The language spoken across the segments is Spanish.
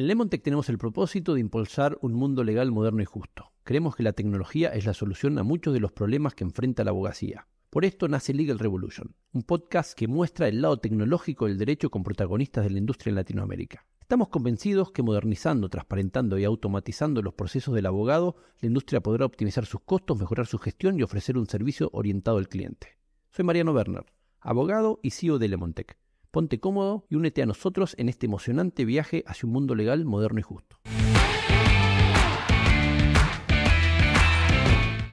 En Lemontech tenemos el propósito de impulsar un mundo legal moderno y justo. Creemos que la tecnología es la solución a muchos de los problemas que enfrenta la abogacía. Por esto nace Legal Revolution, un podcast que muestra el lado tecnológico del derecho con protagonistas de la industria en Latinoamérica. Estamos convencidos que modernizando, transparentando y automatizando los procesos del abogado, la industria podrá optimizar sus costos, mejorar su gestión y ofrecer un servicio orientado al cliente. Soy Mariano Werner, abogado y CEO de Lemontech. Ponte cómodo y únete a nosotros en este emocionante viaje hacia un mundo legal, moderno y justo.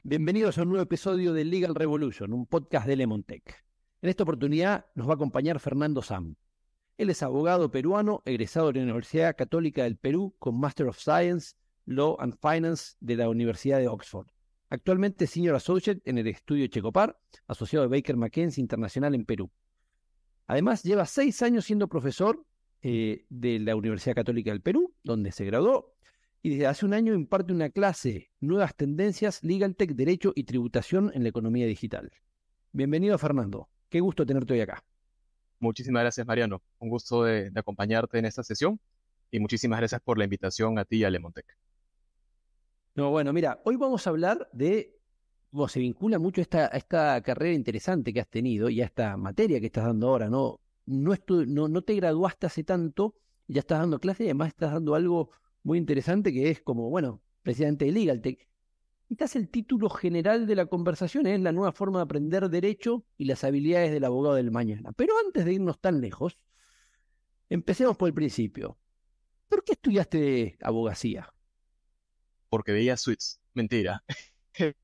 Bienvenidos a un nuevo episodio de Legal Revolution, un podcast de Lemon Tech. En esta oportunidad nos va a acompañar Fernando Sam. Él es abogado peruano, egresado de la Universidad Católica del Perú con Master of Science, Law and Finance de la Universidad de Oxford. Actualmente Senior Associate en el estudio Checopar, asociado de Baker McKenzie Internacional en Perú. Además, lleva seis años siendo profesor eh, de la Universidad Católica del Perú, donde se graduó, y desde hace un año imparte una clase, Nuevas Tendencias, Legal Tech, Derecho y Tributación en la Economía Digital. Bienvenido, Fernando. Qué gusto tenerte hoy acá. Muchísimas gracias, Mariano. Un gusto de, acompañarte en esta sesión y muchísimas gracias por la invitación a ti y a Lemontec. No, bueno, mira, hoy vamos a hablar de se vincula mucho esta, a esta carrera interesante que has tenido y a esta materia que estás dando ahora, ¿no? No, te graduaste hace tanto, ya estás dando clases y además estás dando algo muy interesante que es como, bueno, presidente de Legal Tech. Quizás el título general de la conversación es la nueva forma de aprender derecho y las habilidades del abogado del mañana. Pero antes de irnos tan lejos, empecemos por el principio. ¿Por qué estudiaste abogacía? Porque veía suits. Mentira.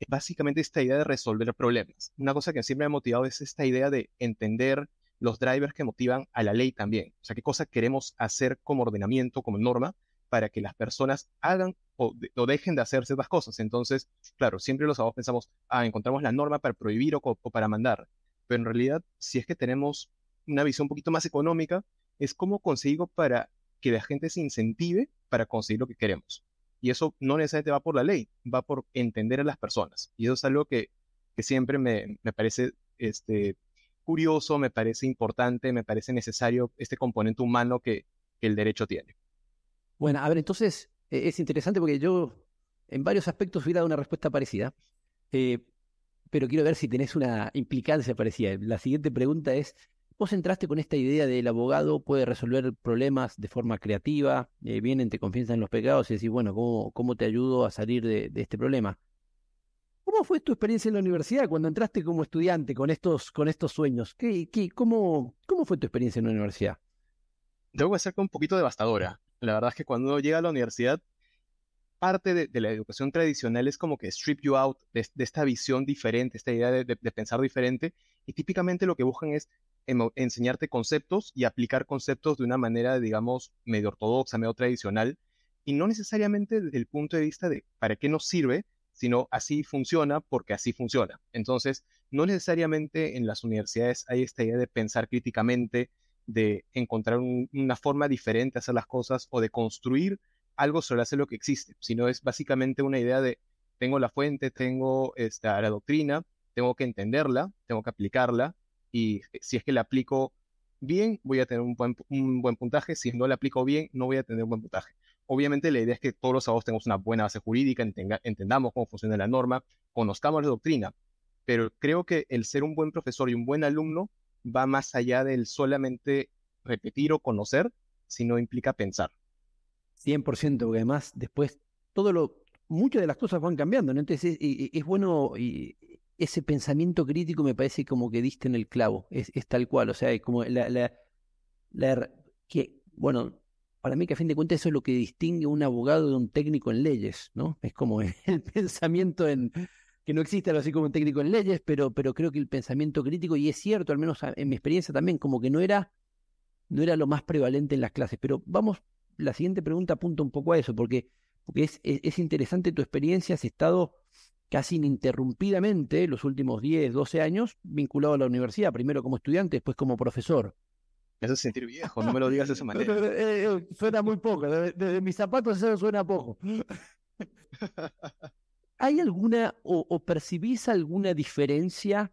es básicamente esta idea de resolver problemas. Una cosa que siempre me ha motivado es esta idea de entender los drivers que motivan a la ley también. O sea, qué cosas queremos hacer como ordenamiento, como norma, para que las personas hagan o, dejen de hacer ciertas cosas. Entonces, claro, siempre los abogados pensamos, ah, encontramos la norma para prohibir o, o para mandar. Pero en realidad, si es que tenemos una visión un poquito más económica, es cómo consigo para que la gente se incentive para conseguir lo que queremos. Y eso no necesariamente va por la ley, va por entender a las personas. Y eso es algo que, que siempre me, me, parece este, curioso, me parece importante, me parece necesario este componente humano que, el derecho tiene. Bueno, a ver, entonces e-, es interesante porque yo en varios aspectos hubiera dado una respuesta parecida, eh, pero quiero ver si tenés una implicancia parecida. La siguiente pregunta es, vos entraste con esta idea del abogado puede resolver problemas de forma creativa, eh, vienen, te en los pecados y decís, bueno, ¿cómo, te ayudo a salir de, este problema? ¿Cómo fue tu experiencia en la universidad cuando entraste como estudiante con estos, con estos sueños? ¿Qué, cómo, ¿Cómo fue tu experiencia en la universidad? Debo que ser un poquito devastadora. La verdad es que cuando uno llega a la universidad, parte de, la educación tradicional es como que strip you out de, esta visión diferente, esta idea de, pensar diferente, y típicamente lo que buscan es enseñarte conceptos y aplicar conceptos de una manera, digamos, medio ortodoxa, medio tradicional, y no necesariamente desde el punto de vista de para qué nos sirve, sino así funciona porque así funciona. Entonces, no necesariamente en las universidades hay esta idea de pensar críticamente, de encontrar una forma diferente de hacer las cosas o de construir algo sobre hacer lo que existe, sino es básicamente una idea de tengo la fuente, tengo esta, la doctrina, tengo que entenderla, tengo que aplicarla y si es que la aplico bien, voy a tener un buen, puntaje, si no la aplico bien, no voy a tener un buen puntaje. Obviamente la idea es que todos los abogados tengamos una buena base jurídica, entendamos cómo funciona la norma, conozcamos la doctrina, pero creo que el ser un buen profesor y un buen alumno va más allá del solamente repetir o conocer, sino implica pensar. 100%, porque además después todo lo, muchas de las cosas van cambiando, Entonces es, es bueno y ese pensamiento crítico me parece como que diste en el clavo, es, tal cual, o sea, es como la, la, que, bueno, para mí que a fin de cuentas eso es lo que distingue un abogado de un técnico en leyes, ¿no? Es como el pensamiento en, que no existe algo así como un técnico en leyes, pero, pero creo que el pensamiento crítico, y es cierto, al menos en mi experiencia también, como que no era, no era lo más prevalente en las clases, pero vamos, la siguiente pregunta apunta un poco a eso, porque, porque es, es interesante tu experiencia, has estado casi ininterrumpidamente los últimos 10, 12 años vinculado a la universidad, primero como estudiante, después como profesor. Me hace sentir viejo, no me lo digas de esa manera. Eh, eh, suena muy poco, desde mis zapatos eso suena poco. ¿Hay alguna o, percibís alguna diferencia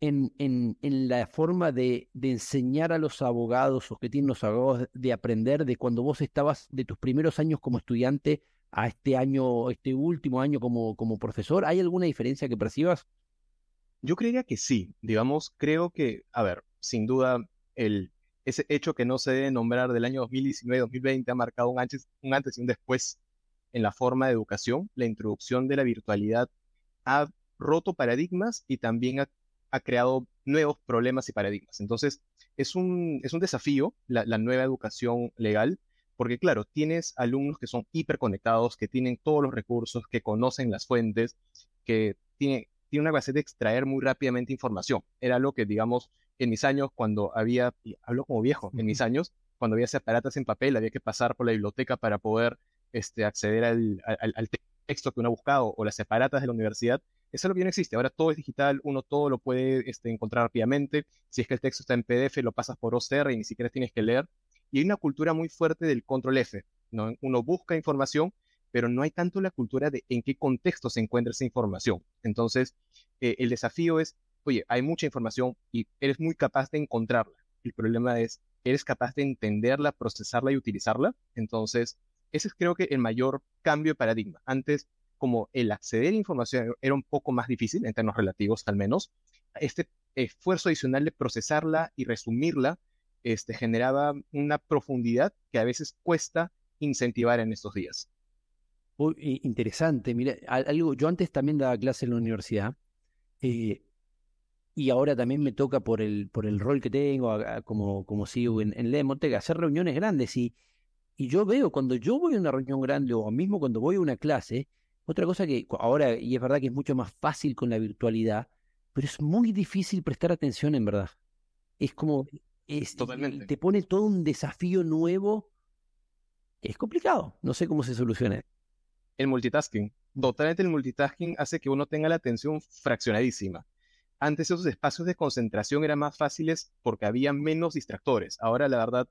en, en, en la forma de, de, enseñar a los abogados o que tienen los abogados de aprender de cuando vos estabas de tus primeros años como estudiante a este año, este último año como, como profesor? ¿Hay alguna diferencia que percibas? Yo creería que sí. Digamos, creo que, a ver, sin duda, el, ese hecho que no se debe nombrar del año 2019-2020 ha marcado un antes, y un después en la forma de educación. La introducción de la virtualidad ha roto paradigmas y también ha, ha creado nuevos problemas y paradigmas. Entonces, es un, es un desafío la nueva educación legal porque claro, tienes alumnos que son hiperconectados, que tienen todos los recursos, que conocen las fuentes, que tienen tiene una capacidad de extraer muy rápidamente información. Era lo que, digamos, en mis años, cuando había, hablo como viejo, en mis años, cuando había separatas en papel, había que pasar por la biblioteca para poder este, acceder al, al, texto que uno ha buscado o las separatas de la universidad. Eso es lo que no existe. Ahora todo es digital, uno todo lo puede este, encontrar rápidamente. Si es que el texto está en PDF, lo pasas por OCR y ni siquiera tienes que leer y hay una cultura muy fuerte del control F. ¿no? Uno busca información, pero no hay tanto la cultura de en qué contexto se encuentra esa información. Entonces, eh, el desafío es, oye, hay mucha información y eres muy capaz de encontrarla. El problema es, ¿eres capaz de entenderla, procesarla y utilizarla? Entonces, ese es creo que el mayor cambio de paradigma. Antes, como el acceder a información era un poco más difícil, en términos relativos al menos, este esfuerzo adicional de procesarla y resumirla este, generaba una profundidad que a veces cuesta incentivar en estos días. interesante, mira, algo, yo antes también daba clase en la universidad eh, y ahora también me toca por el, por el rol que tengo como, como en, en Lemotec, hacer reuniones grandes y, y yo veo cuando yo voy a una reunión grande o mismo cuando voy a una clase, otra cosa que ahora, y es verdad que es mucho más fácil con la virtualidad, pero es muy difícil prestar atención en verdad. Es como eh, te pone todo un desafío nuevo. Es complicado. No sé cómo se soluciona. El multitasking. Totalmente el multitasking hace que uno tenga la atención fraccionadísima. Antes esos espacios de concentración eran más fáciles porque había menos distractores. Ahora la verdad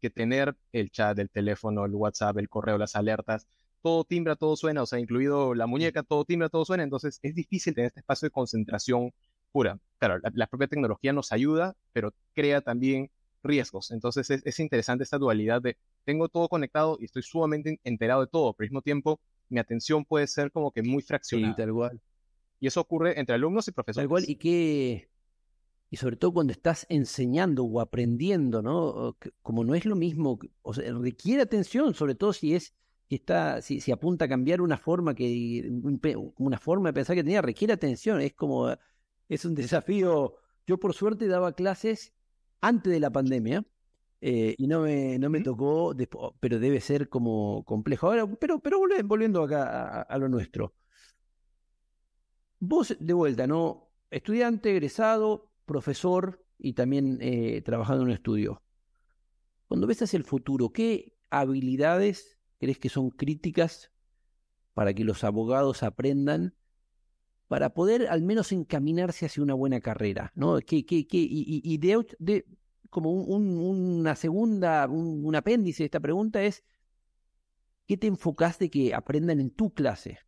que tener el chat, el teléfono, el WhatsApp, el correo, las alertas, todo timbra, todo suena, o sea, incluido la muñeca, todo timbra, todo suena. Entonces es difícil tener este espacio de concentración pura. Claro, la, propia tecnología nos ayuda, pero crea también riesgos. Entonces es, interesante esta dualidad de tengo todo conectado y estoy sumamente enterado de todo, pero al mismo tiempo mi atención puede ser como que muy fraccionada. Sí, Y eso ocurre entre alumnos y profesores. Tal y que y sobre todo cuando estás enseñando o aprendiendo, ¿no? Como no es lo mismo, o requiere atención, sobre todo si es está si apunta a cambiar una forma que una forma de pensar que tenía requiere atención, es como es un desafío. Yo por suerte daba clases antes de la pandemia eh, y no me, no me tocó, oh, pero debe ser como complejo. Ahora, pero, pero volviendo acá a, lo nuestro. Vos de vuelta, ¿no? Estudiante, egresado, profesor y también eh, trabajando en un estudio. Cuando ves hacia el futuro, ¿qué habilidades crees que son críticas para que los abogados aprendan para poder al menos encaminarse hacia una buena carrera, ¿no? Que, que, que, y, de, como un, una segunda, un, apéndice de esta pregunta es, ¿qué te enfocaste que aprendan en tu clase?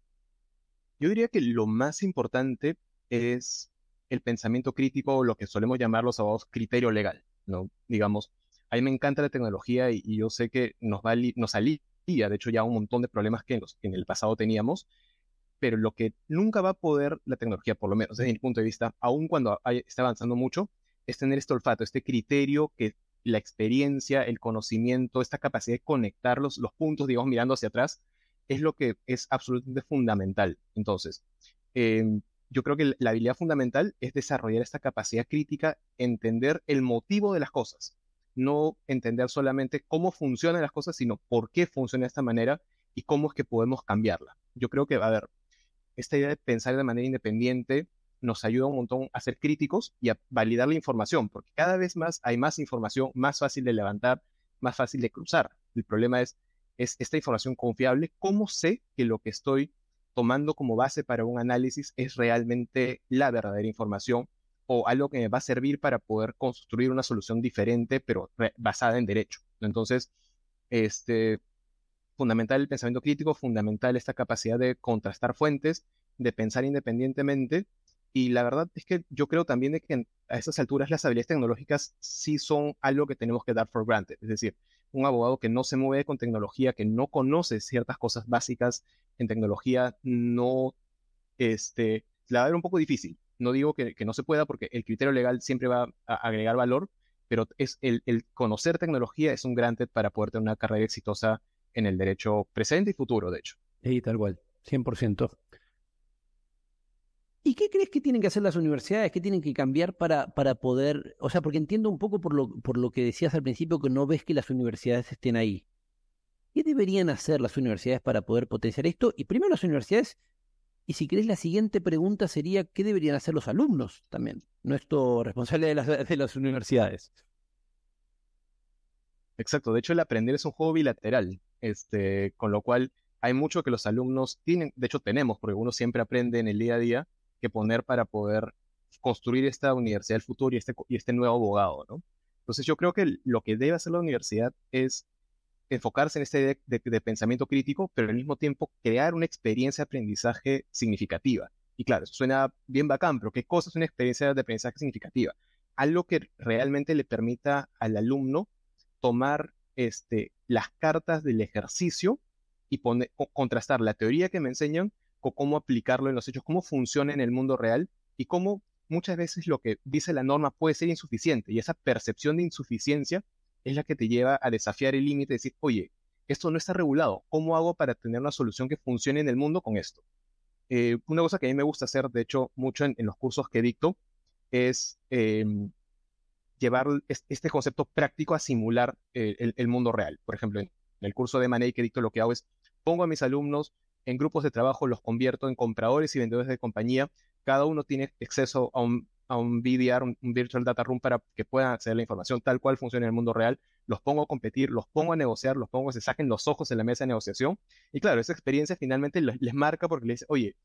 Yo diría que lo más importante es el pensamiento crítico, o lo que solemos llamar los abogados criterio legal, ¿no? Digamos, a mí me encanta la tecnología y, yo sé que nos, va nos alivia, de hecho, ya un montón de problemas que en el pasado teníamos, pero lo que nunca va a poder la tecnología, por lo menos desde mi punto de vista, aun cuando está avanzando mucho, es tener este olfato, este criterio que la experiencia, el conocimiento, esta capacidad de conectar los, puntos, digamos, mirando hacia atrás, es lo que es absolutamente fundamental. Entonces, em, yo creo que la habilidad fundamental es desarrollar esta capacidad crítica, entender el motivo de las cosas, no entender solamente cómo funcionan las cosas, sino por qué funciona de esta manera y cómo es que podemos cambiarla. Yo creo que, va a ver, esta idea de pensar de manera independiente nos ayuda un montón a ser críticos y a validar la información, porque cada vez más hay más información, más fácil de levantar, más fácil de cruzar. El problema es, es esta información confiable, ¿cómo sé que lo que estoy tomando como base para un análisis es realmente la verdadera información o algo que me va a servir para poder construir una solución diferente, pero basada en derecho? Entonces, este, fundamental el pensamiento crítico, fundamental esta capacidad de contrastar fuentes, de pensar independientemente. Y la verdad es que yo creo también de que a estas alturas las habilidades tecnológicas sí son algo que tenemos que dar for granted. Es decir, un abogado que no se mueve con tecnología, que no conoce ciertas cosas básicas en tecnología, no, este, la va a un poco difícil. No digo que, no se pueda porque el criterio legal siempre va a agregar valor, pero es el conocer tecnología es un granted para poder tener una carrera exitosa en el derecho presente y futuro, de hecho. Sí, tal cual, 100%. ¿Y qué crees que tienen que hacer las universidades? ¿Qué tienen que cambiar para, para poder, o sea, porque entiendo un poco por lo, que decías al principio que no ves que las universidades estén ahí. ¿Qué deberían hacer las universidades para poder potenciar esto? Y primero las universidades, y si crees la siguiente pregunta sería, ¿qué deberían hacer los alumnos también? Nuestro responsable de las, de las universidades. Exacto, de hecho el aprender es un juego bilateral, este, con lo cual hay mucho que los alumnos tienen, de hecho tenemos, porque uno siempre aprende en el día a día, que poner para poder construir esta universidad del futuro y este, y este nuevo abogado, ¿no? Entonces yo creo que lo que debe hacer la universidad es enfocarse en este de, pensamiento crítico, pero al mismo tiempo crear una experiencia de aprendizaje significativa. Y claro, eso suena bien bacán, pero ¿qué cosa es una experiencia de aprendizaje significativa? Algo que realmente le permita al alumno tomar este, las cartas del ejercicio y poner, contrastar la teoría que me enseñan con cómo aplicarlo en los hechos, cómo funciona en el mundo real y cómo muchas veces lo que dice la norma puede ser insuficiente y esa percepción de insuficiencia es la que te lleva a desafiar el límite y decir, oye, esto no está regulado, ¿cómo hago para tener una solución que funcione en el mundo con esto? Eh, una cosa que a mí me gusta hacer, de hecho, mucho en, los cursos que dicto, es em, llevar este concepto práctico a simular eh, el, mundo real. Por ejemplo, en el curso de Manei que dicto lo que hago es, pongo a mis alumnos en grupos de trabajo, los convierto en compradores y vendedores de compañía. Cada uno tiene acceso a un, a un VDR, un, Virtual Data Room, para que puedan acceder a la información tal cual funciona en el mundo real. Los pongo a competir, los pongo a negociar, los pongo a que se saquen los ojos en la mesa de negociación. Y claro, esa experiencia finalmente les, marca porque les dice, oye,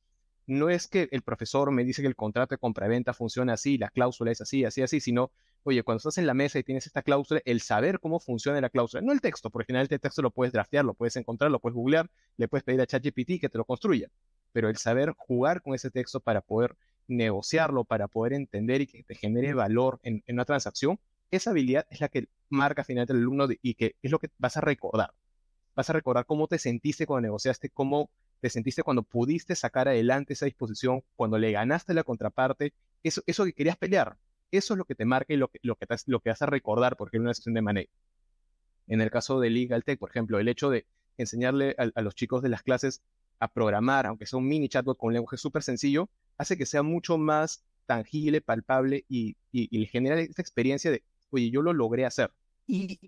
no es que el profesor me dice que el contrato de compraventa funciona así, la cláusula es así, así, así, sino oye, cuando estás en la mesa y tienes esta cláusula, el saber cómo funciona la cláusula, no el texto, porque al final este texto lo puedes draftear, lo puedes encontrar, lo puedes googlear, le puedes pedir a ChatGPT que te lo construya, pero el saber jugar con ese texto para poder negociarlo, para poder entender y que te genere valor en, una transacción, esa habilidad es la que marca final del alumno y que es lo que vas a recordar. Vas a recordar cómo te sentiste cuando negociaste, cómo te sentiste cuando pudiste sacar adelante esa disposición, cuando le ganaste la contraparte, eso, eso que querías pelear, eso es lo que te marca y lo que, lo que, te, hace recordar, porque es una sesión de manejo. En el caso de Legal Tech, por ejemplo, el hecho de enseñarle a, los chicos de las clases a programar, aunque sea un mini chatbot con lenguaje súper sencillo, hace que sea mucho más tangible, palpable y, y, genera esa experiencia de, oye, yo lo logré hacer. Y,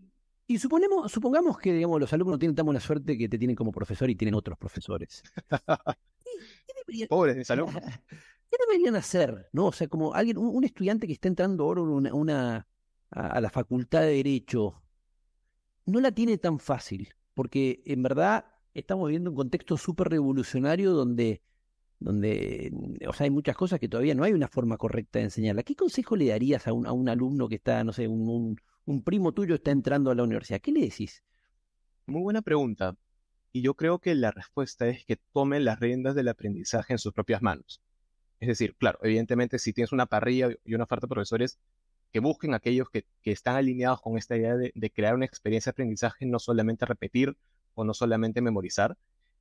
y suponemos, supongamos que digamos, los alumnos tienen tan buena suerte que te tienen como profesor y tienen otros profesores. Pobres mis alumnos. ¿qué deberían hacer? ¿No? O sea, como alguien, un, estudiante que está entrando ahora a, la facultad de Derecho, no la tiene tan fácil, porque en verdad estamos viviendo un contexto súper revolucionario donde, donde, o sea, hay muchas cosas que todavía no hay una forma correcta de enseñarla. ¿Qué consejo le darías a un, alumno que está, no sé, un, un, un primo tuyo está entrando a la universidad? ¿Qué le decís? Muy buena pregunta. Y yo creo que la respuesta es que tome las riendas del aprendizaje en sus propias manos. Es decir, claro, evidentemente si tienes una parrilla y una oferta de profesores, que busquen aquellos que, están alineados con esta idea de, crear una experiencia de aprendizaje, no solamente repetir o no solamente memorizar,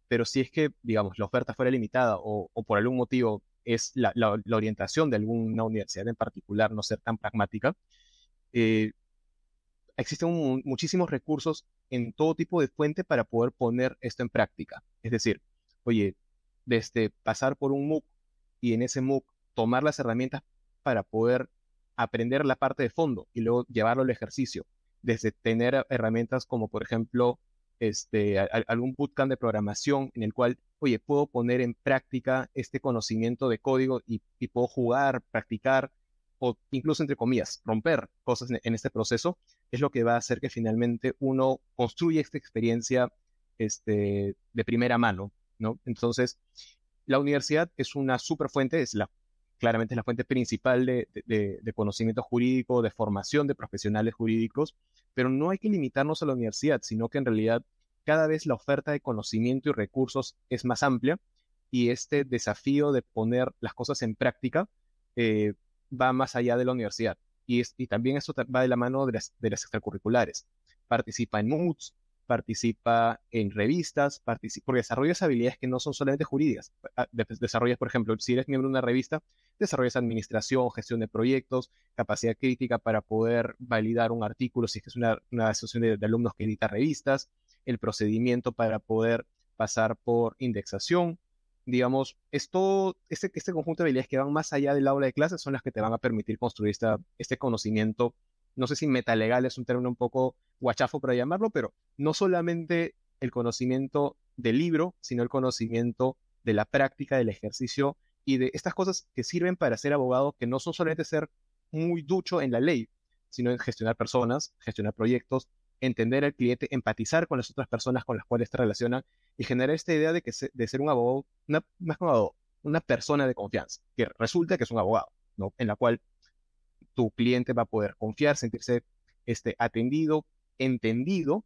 pero si es que, digamos, la oferta fuera limitada o, por algún motivo es la, orientación de alguna universidad en particular no ser tan pragmática, eh, existen muchísimos recursos en todo tipo de fuente para poder poner esto en práctica. Es decir, oye, desde pasar por un MOOC y en ese MOOC tomar las herramientas para poder aprender la parte de fondo y luego llevarlo al ejercicio. Desde tener herramientas como, por ejemplo, este, algún bootcamp de programación en el cual, oye, puedo poner en práctica este conocimiento de código y, puedo jugar, practicar o incluso, entre comillas, romper cosas en, este proceso, es lo que va a hacer que finalmente uno construya esta experiencia este, de primera mano, ¿no? Entonces, la universidad es una super fuente, es la, claramente es la fuente principal de, conocimiento jurídico, de formación de profesionales jurídicos, pero no hay que limitarnos a la universidad, sino que en realidad cada vez la oferta de conocimiento y recursos es más amplia y este desafío de poner las cosas en práctica eh, va más allá de la universidad. Y, también eso va de la mano de las, de las extracurriculares. Participa en MOOCs, participa en revistas, participa, porque desarrollas habilidades que no son solamente jurídicas. Ah, desarrollas, por ejemplo, si eres miembro de una revista, desarrollas administración, gestión de proyectos, capacidad crítica para poder validar un artículo, si es que es una, asociación de, alumnos que edita revistas, el procedimiento para poder pasar por indexación, digamos, esto, este, este conjunto de habilidades que van más allá del aula de clases son las que te van a permitir construir esta, este conocimiento. No sé si metalegal es un término un poco guachafo para llamarlo, pero no solamente el conocimiento del libro, sino el conocimiento de la práctica, del ejercicio y de estas cosas que sirven para ser abogado, que no son solamente ser muy ducho en la ley, sino gestionar personas, gestionar proyectos, entender al cliente, empatizar con las otras personas con las cuales te relacionan y generar esta idea de, que de ser un abogado, una, más abogado, una persona de confianza, que resulta que es un abogado, en la cual tu cliente va a poder confiar, sentirse este, atendido, entendido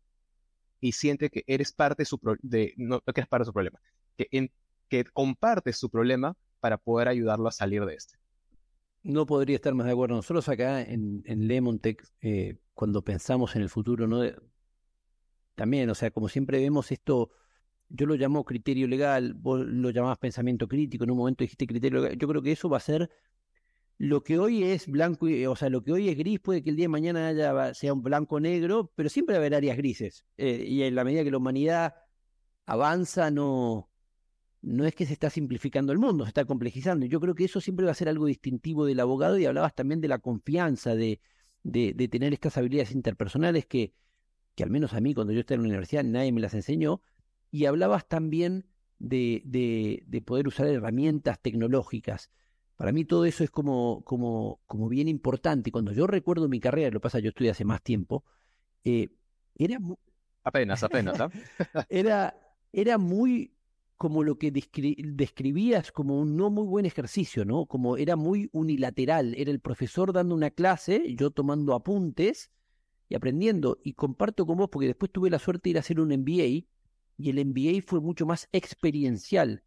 y siente que eres parte de su que eres parte su problema, que, que compartes su problema para poder ayudarlo a salir de este. No podría estar más de acuerdo. Nosotros acá en, en Lemon eh, cuando pensamos en el futuro, ¿no? Eh, también, o sea, como siempre vemos esto, yo lo llamo criterio legal, vos lo llamabas pensamiento crítico, en un momento dijiste criterio legal. Yo creo que eso va a ser lo que hoy es blanco, o sea, lo que hoy es gris puede que el día de mañana haya, sea un blanco negro, pero siempre va a haber áreas grises. Eh, y en la medida que la humanidad avanza, no, no es que se está simplificando el mundo, se está complejizando. Yo creo que eso siempre va a ser algo distintivo del abogado y hablabas también de la confianza, de, de, de tener estas habilidades interpersonales que, que al menos a mí cuando yo estaba en la universidad nadie me las enseñó. Y hablabas también de, de poder usar herramientas tecnológicas. Para mí todo eso es como, como, como bien importante. Cuando yo recuerdo mi carrera, lo pasa, yo estudié hace más tiempo, eh, era Apenas, apenas. ¿ah? era, era muy como lo que describías como un no muy buen ejercicio, ¿no? Como era muy unilateral, era el profesor dando una clase, yo tomando apuntes y aprendiendo. Y comparto con vos porque después tuve la suerte de ir a hacer un MBA y el MBA fue mucho más experiencial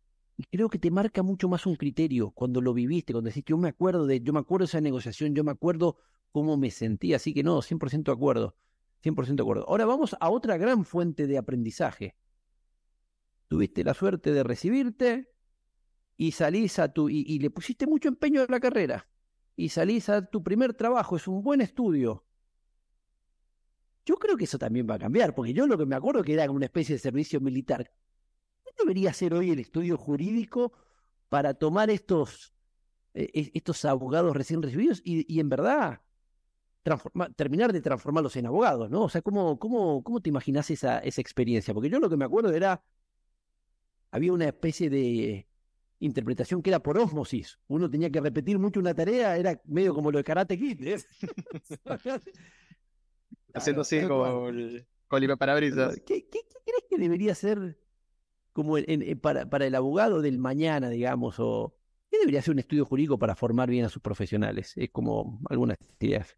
creo que te marca mucho más un criterio cuando lo viviste, cuando decís, yo me acuerdo de, yo me acuerdo de esa negociación, yo me acuerdo cómo me sentí, así que no, 100% de acuerdo, 100% de acuerdo. Ahora vamos a otra gran fuente de aprendizaje. Tuviste la suerte de recibirte y salís a tu, y, le pusiste mucho empeño a la carrera, y salís a tu primer trabajo, es un buen estudio, yo creo que eso también va a cambiar, porque yo lo que me acuerdo que era una especie de servicio militar. ¿Qué debería hacer hoy el estudio jurídico para tomar estos, eh, estos abogados recién recibidos y, en verdad terminar de transformarlos en abogados, ¿no? O sea, ¿cómo, cómo, cómo te imaginas esa, esa experiencia? Porque yo lo que me acuerdo era, había una especie de interpretación que era por ósmosis. Uno tenía que repetir mucho una tarea, era medio como lo de Karate Kid. ¿eh? Haciendo como qué crees que debería ser como para, el abogado del mañana, digamos, o ¿qué debería ser un estudio jurídico para formar bien a sus profesionales? Es como algunas ideas.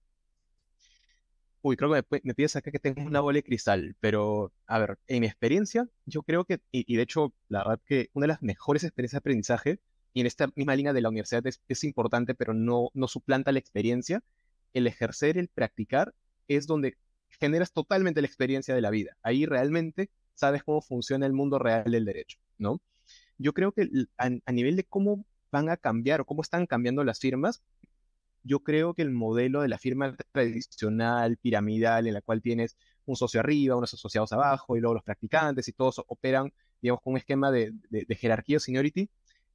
Uy, creo que me, piensa acá que tengo una bola de cristal, pero a ver, en mi experiencia, yo creo que, y, de hecho, la verdad que una de las mejores experiencias de aprendizaje, y en esta misma línea de la universidad es, es importante, pero no, no suplanta la experiencia, el ejercer, el practicar, es donde generas totalmente la experiencia de la vida. Ahí realmente sabes cómo funciona el mundo real del derecho, ¿no? Yo creo que a, nivel de cómo van a cambiar o cómo están cambiando las firmas, yo creo que el modelo de la firma tradicional, piramidal, en la cual tienes un socio arriba, unos asociados abajo y luego los practicantes y todos operan, digamos, con un esquema de, jerarquía o seniority,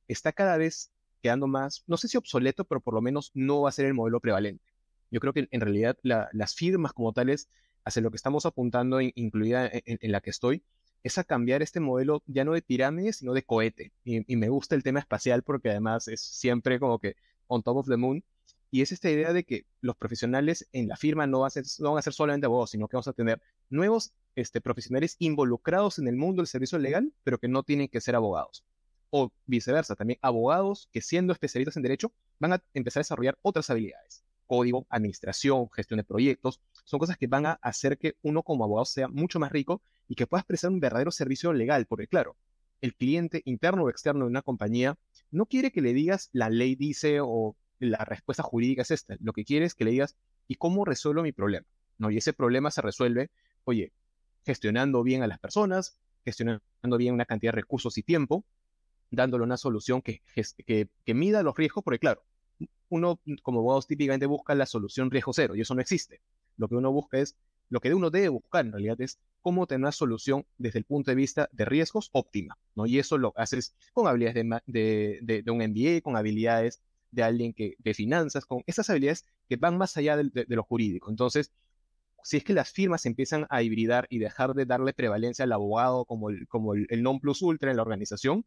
está cada vez quedando más, no sé si obsoleto, pero por lo menos no va a ser el modelo prevalente. Yo creo que en realidad las firmas como tales hacia lo que estamos apuntando, incluida e, en, la que estoy, es a cambiar este modelo ya no de pirámide, sino de cohete. Y, me gusta el tema espacial porque además es siempre como que on top of the moon. Y es esta idea de que los profesionales en la firma no, van a ser, solamente abogados, sino que vamos a tener nuevos este, profesionales involucrados en el mundo del servicio legal, pero que no tienen que ser abogados. O viceversa, también abogados que siendo especialistas en derecho van a empezar a desarrollar otras habilidades código, administración, gestión de proyectos, son cosas que van a hacer que uno como abogado sea mucho más rico y que puedas prestar un verdadero servicio legal, porque claro, el cliente interno o externo de una compañía no quiere que le digas la ley dice o la respuesta jurídica es esta, lo que quiere es que le digas ¿y cómo resuelvo mi problema? ¿No? Y ese problema se resuelve, oye, gestionando bien a las personas, gestionando bien una cantidad de recursos y tiempo, dándole una solución que, que, que mida los riesgos, porque claro, uno mm, como abogados típicamente busca la solución riesgo cero y eso no existe. Lo que uno busca es, lo que uno debe buscar en realidad es cómo tener una solución desde el punto de vista de riesgos óptima, ¿no? Y eso lo haces con habilidades de, de, un MBA, con habilidades de alguien que, de finanzas, con esas habilidades que van más allá de, lo jurídico. Entonces, si es que las firmas empiezan a hibridar y dejar de darle prevalencia al abogado como el, como el, non plus ultra en la organización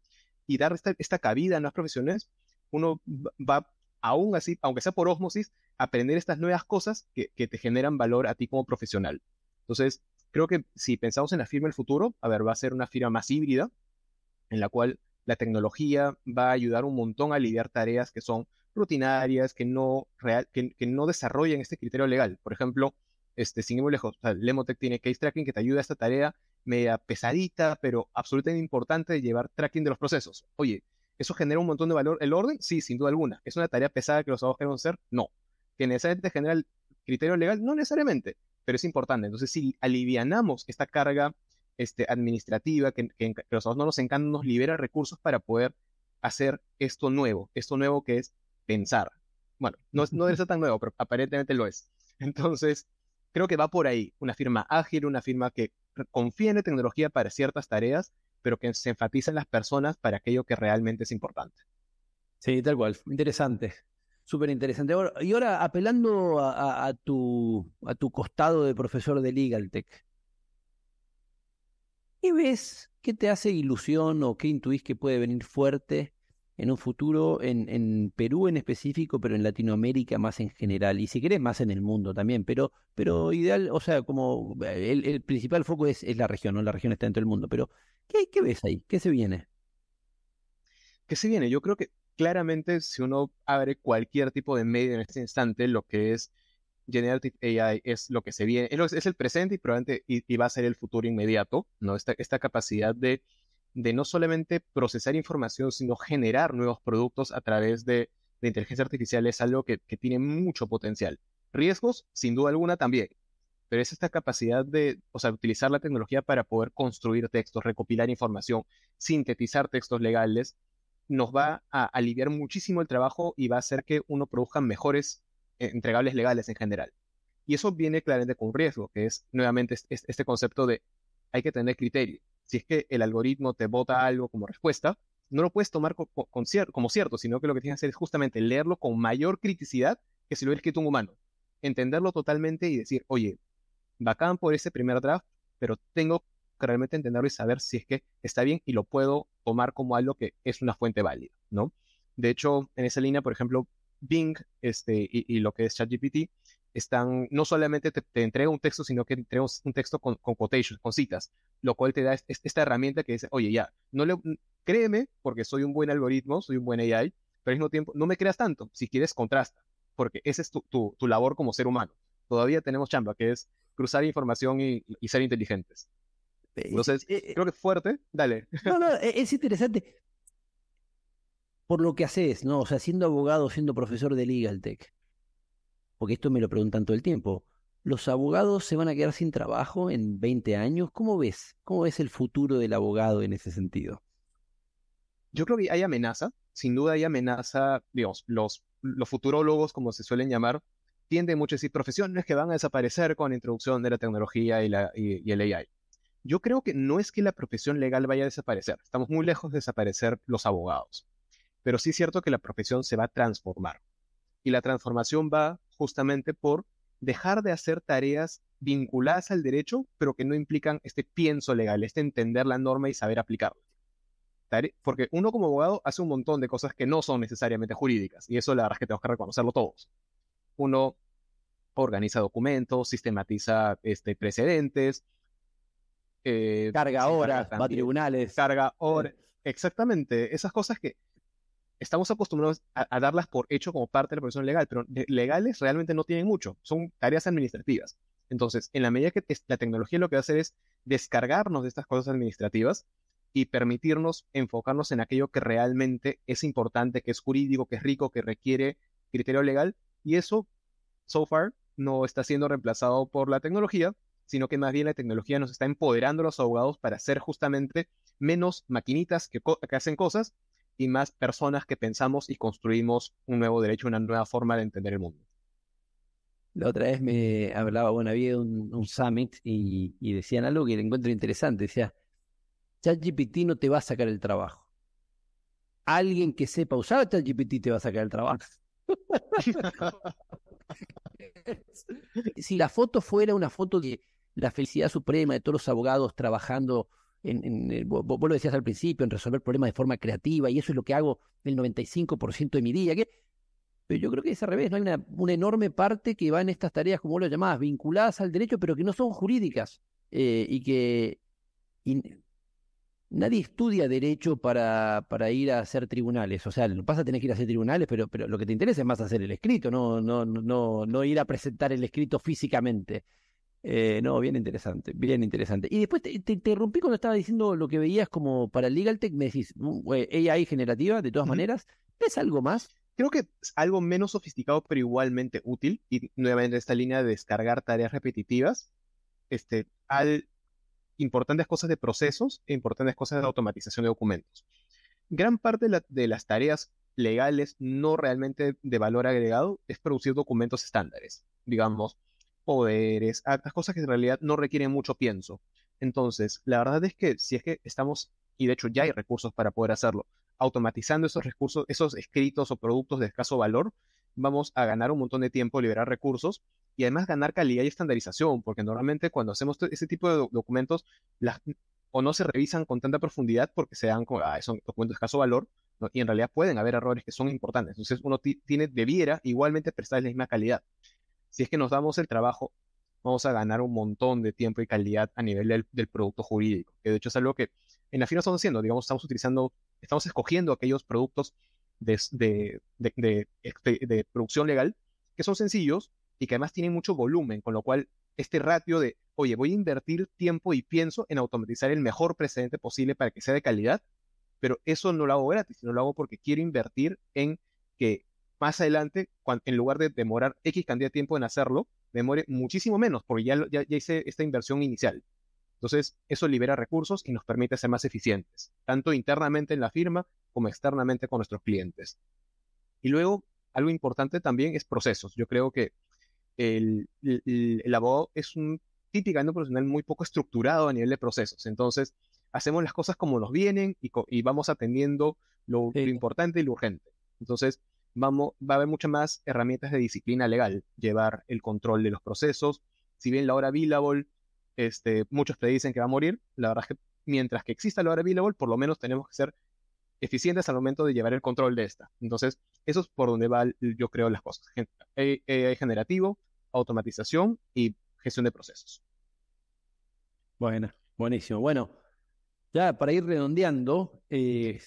y dar esta, esta cabida a las profesiones, uno va aún así, aunque sea por osmosis, aprender estas nuevas cosas que, te generan valor a ti como profesional. Entonces, creo que si pensamos en la firma del futuro, a ver, va a ser una firma más híbrida, en la cual la tecnología va a ayudar un montón a lidiar tareas que son rutinarias, que no, que, no desarrollan este criterio legal. Por ejemplo, este, sin ir muy lejos, Lemotech tiene case tracking que te ayuda a esta tarea media pesadita, pero absolutamente importante de llevar tracking de los procesos. Oye, ¿Eso genera un montón de valor? ¿El orden? Sí, sin duda alguna. ¿Es una tarea pesada que los abogados queremos hacer? No. ¿Que necesariamente genera el criterio legal? No necesariamente, pero es importante. Entonces, si alivianamos esta carga este, administrativa que, los abogados no nos encantan, nos libera recursos para poder hacer esto nuevo, esto nuevo que es pensar. Bueno, no, no debe ser tan nuevo, pero aparentemente lo es. Entonces, creo que va por ahí. Una firma ágil, una firma que confía en tecnología para ciertas tareas pero que se enfatizan las personas para aquello que realmente es importante. Sí, tal cual. Interesante. Súper interesante. Y ahora, apelando a, tu, a tu costado de profesor de LegalTech, Tech, ¿qué ves? ¿Qué te hace ilusión o qué intuís que puede venir fuerte en un futuro, en, Perú en específico, pero en Latinoamérica más en general, y si querés más en el mundo también, pero, pero ideal, o sea, como eh, el, principal foco es, la región, no la región está dentro del mundo, pero ¿Qué, ves ahí? ¿Qué se viene? ¿Qué se viene? Yo creo que claramente si uno abre cualquier tipo de medio en este instante, lo que es Generative AI es lo que se viene, es, el presente y probablemente y, va a ser el futuro inmediato, ¿no? Esta, esta capacidad de, no solamente procesar información, sino generar nuevos productos a través de, inteligencia artificial es algo que tiene mucho potencial. Riesgos, sin duda alguna, también pero es esta capacidad de, o sea, utilizar la tecnología para poder construir textos, recopilar información, sintetizar textos legales, nos va a aliviar muchísimo el trabajo y va a hacer que uno produzca mejores eh, entregables legales en general. Y eso viene claramente con riesgo, que es nuevamente este concepto de hay que tener criterio. Si es que el algoritmo te bota algo como respuesta, no lo puedes tomar como cierto, sino que lo que tienes que hacer es justamente leerlo con mayor criticidad que si lo hubiera escrito un humano. Entenderlo totalmente y decir, oye, bacán por ese primer draft, pero tengo que realmente entenderlo y saber si es que está bien y lo puedo tomar como algo que es una fuente válida, ¿no? De hecho, en esa línea, por ejemplo, Bing este, y, lo que es ChatGPT están, no solamente te, entrega un texto, sino que te un texto con, quotations, con citas, lo cual te da esta herramienta que dice, oye, ya, no le, créeme, porque soy un buen algoritmo, soy un buen AI, pero al mismo tiempo, no me creas tanto, si quieres contrasta, porque esa es tu labor como ser humano, todavía tenemos chamba, que es cruzar información y, ser inteligentes. Entonces, eh, eh, creo que es fuerte. Dale. No, no, e, es interesante. Por lo que haces, ¿no? O sea, siendo abogado, siendo profesor de Legal Tech, porque esto me lo preguntan todo el tiempo. ¿Los abogados se van a quedar sin trabajo en 20 años? ¿Cómo ves? ¿Cómo ves el futuro del abogado en ese sentido? Yo creo que hay amenaza, sin duda hay amenaza, digamos, los, los futurólogos, como se suelen llamar, tiende mucho a profesiones que van a desaparecer con la introducción de la tecnología y, la, y el AI. Yo creo que no es que la profesión legal vaya a desaparecer, estamos muy lejos de desaparecer los abogados, pero sí es cierto que la profesión se va a transformar. Y la transformación va justamente por dejar de hacer tareas vinculadas al derecho, pero que no implican este pienso legal, este entender la norma y saber aplicarla. Porque uno como abogado hace un montón de cosas que no son necesariamente jurídicas, y eso la verdad es que tenemos que reconocerlo todos uno organiza documentos, sistematiza este, precedentes. Eh, carga horas, va a tribunales. Carga horas. Exactamente, esas cosas que estamos acostumbrados a, a, darlas por hecho como parte de la profesión legal, pero legales realmente no tienen mucho, son tareas administrativas. Entonces, en la medida que la tecnología lo que va a hacer es descargarnos de estas cosas administrativas y permitirnos enfocarnos en aquello que realmente es importante, que es jurídico, que es rico, que requiere criterio legal, y eso, so far, no está siendo reemplazado por la tecnología, sino que más bien la tecnología nos está empoderando a los abogados para ser justamente menos maquinitas que, hacen cosas y más personas que pensamos y construimos un nuevo derecho, una nueva forma de entender el mundo. La otra vez me hablaba, bueno, había un, un summit y, decían algo que encuentro interesante. Decía, ChatGPT no te va a sacar el trabajo. Alguien que sepa usar ChatGPT te va a sacar el trabajo. si la foto fuera una foto de la felicidad suprema de todos los abogados trabajando en, eh, vos, lo decías al principio, en resolver problemas de forma creativa, y eso es lo que hago el 95% de mi día. Que, pero yo creo que es al revés, ¿no? Hay una, enorme parte que va en estas tareas, como vos lo llamabas, vinculadas al derecho, pero que no son jurídicas, eh, y que nadie estudia derecho para, para, ir a hacer tribunales. O sea, lo pasa tener que ir a hacer tribunales, pero, pero lo que te interesa es más hacer el escrito, no, no, no, no ir a presentar el escrito físicamente. Eh, no, bien interesante, bien interesante. Y después te, interrumpí cuando estaba diciendo lo que veías como para Legal Tech, me decís, mm, AI generativa, de todas maneras, ¿es algo más? Creo que es algo menos sofisticado, pero igualmente útil, y nuevamente esta línea de descargar tareas repetitivas, este, al importantes cosas de procesos e importantes cosas de automatización de documentos. Gran parte de, las tareas legales no realmente de valor agregado es producir documentos estándares, digamos, poderes, actas, cosas que en realidad no requieren mucho pienso. Entonces, la verdad es que si es que estamos, y de hecho ya hay recursos para poder hacerlo, automatizando esos recursos, esos escritos o productos de escaso valor, vamos a ganar un montón de tiempo, liberar recursos y además ganar calidad y estandarización, porque normalmente cuando hacemos ese tipo de documentos, o no se revisan con tanta profundidad porque se dan como, ah, son documentos de escaso valor, y en realidad pueden haber errores que son importantes. Entonces uno tiene, debiera igualmente prestar la misma calidad. Si es que nos damos el trabajo, vamos a ganar un montón de tiempo y calidad a nivel del, producto jurídico, que de hecho es algo que en la firma estamos haciendo, digamos, estamos utilizando, estamos escogiendo aquellos productos este, de, producción legal, que son sencillos y que además tienen mucho volumen, con lo cual este ratio de, oye, voy a invertir tiempo y pienso en automatizar el mejor precedente posible para que sea de calidad, pero eso no lo hago gratis, sino lo hago porque quiero invertir en que más adelante, en lugar de demorar X cantidad de tiempo en hacerlo, demore muchísimo menos, porque ya, ya, ya hice esta inversión inicial. Entonces, eso libera recursos y nos permite ser más eficientes, tanto internamente en la firma como externamente con nuestros clientes. Y luego, algo importante también es procesos. Yo creo que el, el, abogado es un típicamente un profesional muy poco estructurado a nivel de procesos. Entonces, hacemos las cosas como nos vienen y, vamos atendiendo lo, importante y lo urgente. Entonces, vamos, va a haber muchas más herramientas de disciplina legal, llevar el control de los procesos. Si bien la hora billable este, muchos dicen que va a morir. La verdad es que mientras que exista la hora available, por lo menos tenemos que ser eficientes al momento de llevar el control de esta. Entonces, eso es por donde va, yo creo, las cosas. Eh, eh, generativo, automatización y gestión de procesos. Bueno, buenísimo. Bueno, ya para ir redondeando, eh,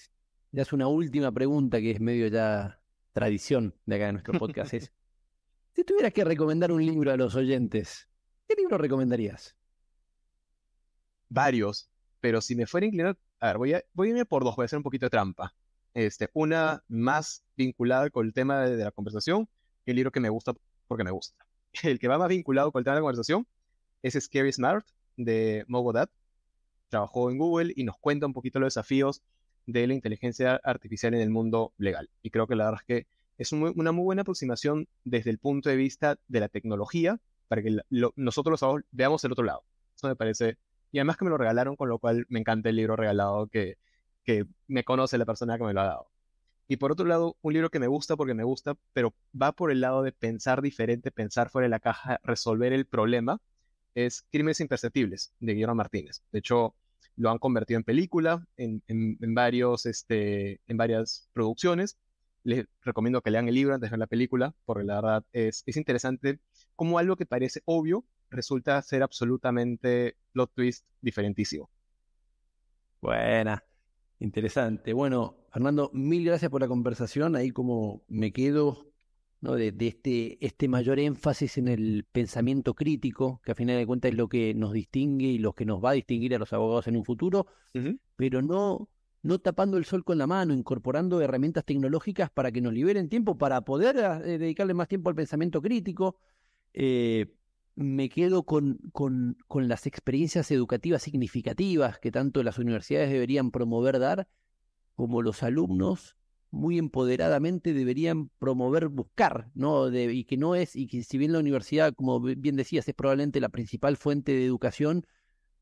ya es una última pregunta que es medio ya tradición de acá de nuestro podcast. es, si tuvieras que recomendar un libro a los oyentes, ¿qué libro recomendarías? varios, pero si me fuera inclinado, a ver, voy a, irme por dos, voy a hacer un poquito de trampa. Este, una más vinculada con el tema de, la conversación el libro que me gusta porque me gusta. El que va más vinculado con el tema de la conversación es Scary Smart de Mogodad, Trabajó en Google y nos cuenta un poquito los desafíos de la inteligencia artificial en el mundo legal. Y creo que la verdad es que es una muy buena aproximación desde el punto de vista de la tecnología para que nosotros veamos el otro lado. Eso me parece y además que me lo regalaron, con lo cual me encanta el libro regalado que, que me conoce la persona que me lo ha dado. Y por otro lado, un libro que me gusta porque me gusta, pero va por el lado de pensar diferente, pensar fuera de la caja, resolver el problema, es Crímenes Imperceptibles, de Guillermo Martínez. De hecho, lo han convertido en película, en, en, varios, este, en varias producciones. Les recomiendo que lean el libro antes de ver la película, porque la verdad es, es interesante como algo que parece obvio resulta ser absolutamente plot twist diferentísimo. Buena, interesante. Bueno, Fernando, mil gracias por la conversación. Ahí como me quedo ¿no? de, este, este mayor énfasis en el pensamiento crítico, que a final de cuentas es lo que nos distingue y lo que nos va a distinguir a los abogados en un futuro, pero no no tapando el sol con la mano, incorporando herramientas tecnológicas para que nos liberen tiempo, para poder eh, dedicarle más tiempo al pensamiento crítico, eh, me quedo con, con, con, las experiencias educativas significativas que tanto las universidades deberían promover dar, como los alumnos muy empoderadamente deberían promover buscar, ¿no? De, y que no es, y que si bien la universidad, como bien decías, es probablemente la principal fuente de educación,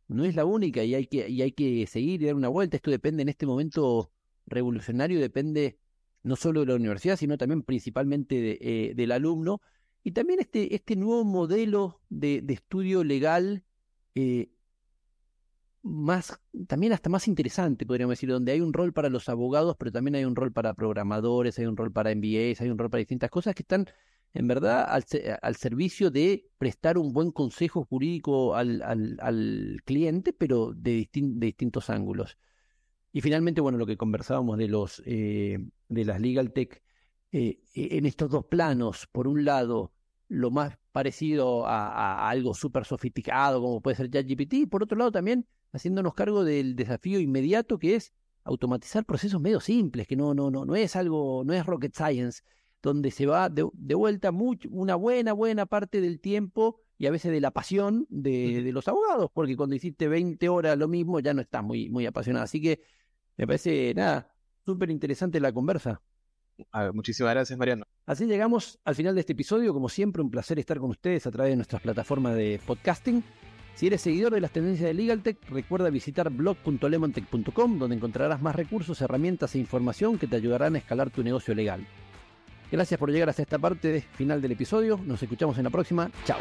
no es la única y hay que, y hay que seguir y dar una vuelta. Esto depende en este momento revolucionario, depende no solo de la universidad, sino también principalmente de, eh, del alumno y también este, este nuevo modelo de, estudio legal, eh, más, también hasta más interesante, podríamos decir, donde hay un rol para los abogados, pero también hay un rol para programadores, hay un rol para MBAs, hay un rol para distintas cosas que están, en verdad, al, servicio de prestar un buen consejo jurídico al, cliente, pero de, distintos ángulos. Y finalmente, bueno, lo que conversábamos de, los, eh, de las Legal Tech, eh, en estos dos planos, por un lado, lo más parecido a, algo súper sofisticado como puede ser ChatGPT, y por otro lado también haciéndonos cargo del desafío inmediato que es automatizar procesos medio simples, que no, no, no, no es algo, no es rocket science, donde se va de, vuelta una buena, buena parte del tiempo y a veces de la pasión de, de, los abogados, porque cuando hiciste 20 horas lo mismo ya no estás muy, muy apasionado. Así que me parece, nada, súper interesante la conversa muchísimas gracias, Mariano. Así llegamos al final de este episodio. Como siempre, un placer estar con ustedes a través de nuestras plataformas de podcasting. Si eres seguidor de las tendencias de LegalTech, recuerda visitar blog.lemontech.com, donde encontrarás más recursos, herramientas e información que te ayudarán a escalar tu negocio legal. Gracias por llegar hasta esta parte final del episodio. Nos escuchamos en la próxima. Chao.